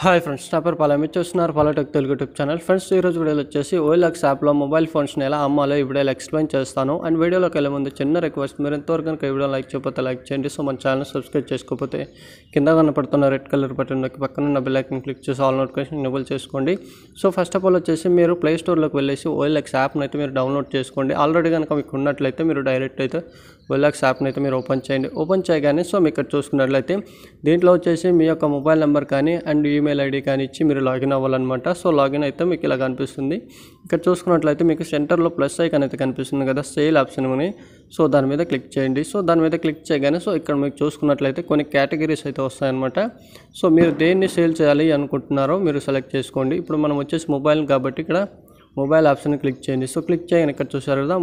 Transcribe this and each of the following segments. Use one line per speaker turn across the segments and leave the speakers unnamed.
hi friends నా పేరు పాలమి చూస్తున్నారు పాలటెక్ తెలుగు యూట్యూబ్ ఛానల్ ఫ్రెండ్స్ ఈరోజు వీడియోలో వచ్చేసి ఓఎల్ఎక్స్ యాప్లో మొబైల్ ఫోన్స్ని ఎలా అమ్మాలో ఈ వీడియోలో ఎక్స్ప్లెయిన్ చేస్తాను అండ్ వీడియోలోకి వెళ్ళే ముందు చిన్న రిక్వెస్ట్ మీరు ఎంతవరకు కనుక ఈ వీడియో లైక్ చేయకపోతే లైక్ చేయండి సో మన ఛానల్ సబ్స్క్రైబ్ చేసుకోకపోతే కింద కనపడుతున్న రెడ్ కలర్ బటన్ నొక్కి పక్కన ఉన్న బెల్ ఐకన్ క్లిక్ చేసి ఆల్ నోటిఫికేషన్ ఎనేబుల్ చేసుకోండి సో ఫస్ట్ ఆఫ్ ఆల్ వచ్చేసి మీరు ప్లే స్టోర్లోకి వెళ్ళేసి ఓఎల్ఎక్స్ యాప్ని అయితే మీరు డౌన్లోడ్ చేసుకోండి ఆల్రెడీ కనుక మీకు ఉన్నట్లయితే మీరు డైరెక్ట్ అయితే బొల్లాక్స్ యాప్ని అయితే మీరు ఓపెన్ చేయండి ఓపెన్ చేయగానే సో మీకు ఇక్కడ చూసుకున్నట్లయితే దీంట్లో వచ్చేసి మీ యొక్క మొబైల్ నెంబర్ కానీ అండ్ ఈమెయిల్ ఐడి కానీ ఇచ్చి మీరు లాగిన్ అవ్వాలన్నమాట సో లాగిన్ అయితే మీకు ఇలా కనిపిస్తుంది ఇక్కడ చూసుకున్నట్లయితే మీకు సెంటర్లో ప్లస్ ఐకాన్ అయితే కనిపిస్తుంది కదా సేల్ ఆప్షన్ అని సో దాని మీద క్లిక్ చేయండి సో దాని మీద క్లిక్ చేయగానే సో ఇక్కడ మీకు చూసుకున్నట్లయితే కొన్ని కేటగిరీస్ అయితే వస్తాయన్నమాట సో మీరు దేన్ని సేల్ చేయాలి అనుకుంటున్నారో మీరు సెలెక్ట్ చేసుకోండి ఇప్పుడు మనం వచ్చేసి మొబైల్ కాబట్టి ఇక్కడ మొబైల్ ఆప్షన్ క్లిక్ చేయండి సో క్లిక్ చేయగానే ఇక్కడ చూసారు కదా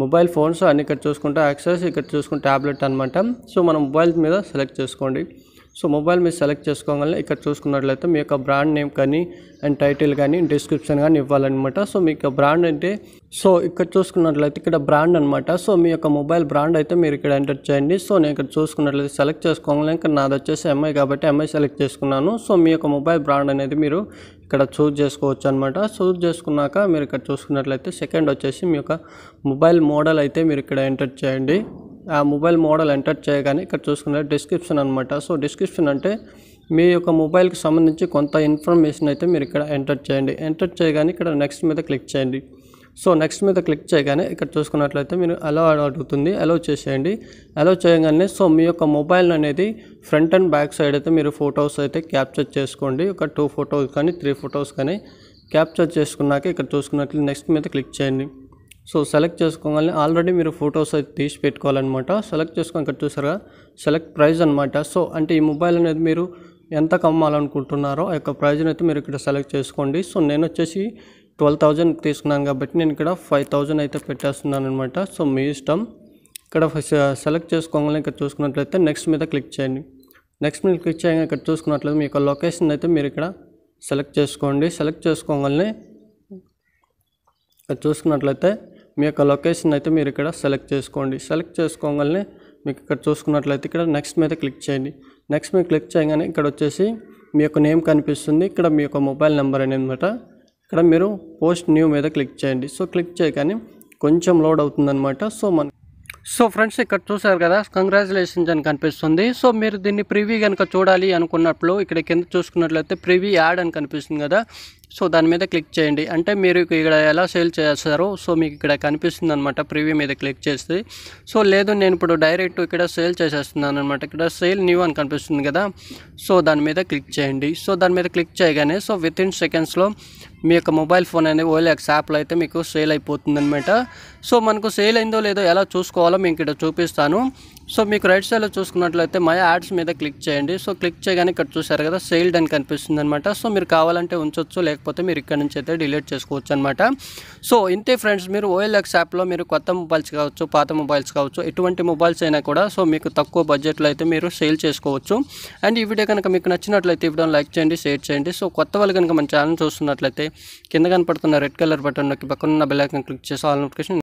మొబైల్ ఫోన్స్ అన్ని ఇక్కడ చూసుకుంటే యాక్సెస్ ఇక్కడ చూసుకుంటే ట్యాబ్లెట్ అనమాట సో మనం మొబైల్ మీద సెలెక్ట్ చేసుకోండి సో మొబైల్ మీరు సెలెక్ట్ చేసుకోగలనే ఇక్కడ చూసుకున్నట్లయితే మీ యొక్క బ్రాండ్ నేమ్ కానీ అండ్ టైటిల్ కానీ డిస్క్రిప్షన్ కానీ ఇవ్వాలన్నమాట సో మీ యొక్క బ్రాండ్ అంటే సో ఇక్కడ చూసుకున్నట్లయితే ఇక్కడ బ్రాండ్ అనమాట సో మీ యొక్క మొబైల్ బ్రాండ్ అయితే మీరు ఇక్కడ ఎంటర్ చేయండి సో నేను ఇక్కడ చూసుకున్నట్లయితే సెలెక్ట్ చేసుకోగలను ఇక్కడ నాది వచ్చేసి ఎంఐ కాబట్టి ఎంఐ సెలెక్ట్ చేసుకున్నాను సో మీ యొక్క మొబైల్ బ్రాండ్ అనేది మీరు ఇక్కడ చూజ్ చేసుకోవచ్చు అనమాట చూజ్ చేసుకున్నాక మీరు ఇక్కడ చూసుకున్నట్లయితే సెకండ్ వచ్చేసి మీ యొక్క మొబైల్ మోడల్ అయితే మీరు ఇక్కడ ఎంటర్ చేయండి ఆ మొబైల్ మోడల్ ఎంటర్ చేయగానే ఇక్కడ చూసుకున్నారు డిస్క్రిప్షన్ అనమాట సో డిస్క్రిప్షన్ అంటే మీ యొక్క మొబైల్కి సంబంధించి కొంత ఇన్ఫర్మేషన్ అయితే మీరు ఇక్కడ ఎంటర్ చేయండి ఎంటర్ చేయగానే ఇక్కడ నెక్స్ట్ మీద క్లిక్ చేయండి సో నెక్స్ట్ మీద క్లిక్ చేయగానే ఇక్కడ చూసుకున్నట్లయితే మీరు అలో అడుగుతుంది అలో చేసేయండి అలో చేయగానే సో మీ యొక్క మొబైల్ అనేది ఫ్రంట్ అండ్ బ్యాక్ సైడ్ అయితే మీరు ఫొటోస్ అయితే క్యాప్చర్ చేసుకోండి ఒక టూ ఫొటోస్ కానీ త్రీ ఫొటోస్ కానీ క్యాప్చర్ చేసుకున్నాక ఇక్కడ చూసుకున్నట్లయితే నెక్స్ట్ మీద క్లిక్ చేయండి సో సెలెక్ట్ చేసుకోవాలని ఆల్రెడీ మీరు ఫొటోస్ అయితే తీసి పెట్టుకోవాలన్నమాట సెలెక్ట్ చేసుకొని ఇక్కడ చూసారా సెలెక్ట్ ప్రైజ్ అనమాట సో అంటే ఈ మొబైల్ అనేది మీరు ఎంత కమ్మాలనుకుంటున్నారో ఆ యొక్క ప్రైజ్ని అయితే మీరు ఇక్కడ సెలెక్ట్ చేసుకోండి సో నేను వచ్చేసి ట్వెల్వ్ థౌజండ్ తీసుకున్నాను కాబట్టి నేను ఇక్కడ ఫైవ్ థౌజండ్ అయితే పెట్టేస్తున్నాను అనమాట సో మీ ఇష్టం ఇక్కడ సెలెక్ట్ చేసుకోవాలని ఇక్కడ చూసుకున్నట్లయితే నెక్స్ట్ మీద క్లిక్ చేయండి నెక్స్ట్ మీద క్లిక్ చేయగా ఇక్కడ చూసుకున్నట్లయితే మీ యొక్క లొకేషన్ అయితే మీరు ఇక్కడ సెలెక్ట్ చేసుకోండి సెలెక్ట్ చేసుకోవాలని ఇక్కడ చూసుకున్నట్లయితే మీ యొక్క లొకేషన్ అయితే మీరు ఇక్కడ సెలెక్ట్ చేసుకోండి సెలెక్ట్ చేసుకోగానే మీకు ఇక్కడ చూసుకున్నట్లయితే ఇక్కడ నెక్స్ట్ మీద క్లిక్ చేయండి నెక్స్ట్ మీద క్లిక్ చేయగానే ఇక్కడ వచ్చేసి మీ యొక్క నేమ్ కనిపిస్తుంది ఇక్కడ మీ యొక్క మొబైల్ నెంబర్ అనమాట ఇక్కడ మీరు పోస్ట్ న్యూ మీద క్లిక్ చేయండి సో క్లిక్ చేయగానే కొంచెం లోడ్ అవుతుందన్నమాట సో మన సో ఫ్రెండ్స్ ఇక్కడ చూసారు కదా కంగ్రాచులేషన్స్ అని కనిపిస్తుంది సో మీరు దీన్ని ప్రివీ కనుక చూడాలి అనుకున్నప్పుడు ఇక్కడ కింద చూసుకున్నట్లయితే ప్రివీ యాడ్ అని కనిపిస్తుంది కదా సో దాని మీద క్లిక్ చేయండి అంటే మీరు ఇక్కడ ఎలా సేల్ చేస్తారో సో మీకు ఇక్కడ కనిపిస్తుంది అనమాట ప్రివ్యూ మీద క్లిక్ చేస్తే సో లేదు నేను ఇప్పుడు డైరెక్ట్ ఇక్కడ సేల్ చేసేస్తున్నాను అనమాట ఇక్కడ సేల్ న్యూ అని కనిపిస్తుంది కదా సో దాని మీద క్లిక్ చేయండి సో దాని మీద క్లిక్ చేయగానే సో విత్ ఇన్ సెకండ్స్లో మీ యొక్క మొబైల్ ఫోన్ అనేది ఓలాక్స్ యాప్లో అయితే మీకు సేల్ అయిపోతుంది అనమాట సో మనకు సేల్ అయిందో లేదో ఎలా చూసుకోవాలో మేము ఇక్కడ చూపిస్తాను సో మీకు రైట్ సైడ్లో చూసుకున్నట్లయితే మై యాడ్స్ మీద క్లిక్ చేయండి సో క్లిక్ చేయగానే ఇక్కడ చూసారు కదా సేల్డ్ అని కనిపిస్తుంది అనమాట సో మీరు కావాలంటే ఉంచవచ్చు లేక లేకపోతే మీరు ఇక్కడ నుంచి అయితే డిలీట్ చేసుకోవచ్చు అనమాట సో ఇంతే ఫ్రెండ్స్ మీరు ఓఎల్ఎక్స్ యాప్లో మీరు కొత్త మొబైల్స్ కావచ్చు పాత మొబైల్స్ కావచ్చు ఎటువంటి మొబైల్స్ అయినా కూడా సో మీకు తక్కువ బడ్జెట్లో అయితే మీరు సేల్ చేసుకోవచ్చు అండ్ ఈ వీడియో కనుక మీకు నచ్చినట్లయితే ఇవ్వడం లైక్ చేయండి షేర్ చేయండి సో కొత్త వాళ్ళు కనుక మన ఛానల్ చూస్తున్నట్లయితే కింద కనపడుతున్న రెడ్ కలర్ బటన్ నొక్కి పక్కన ఉన్న బెల్ ఐకన్ క్లిక్ చేసి ఆల్ నోటిఫికేషన్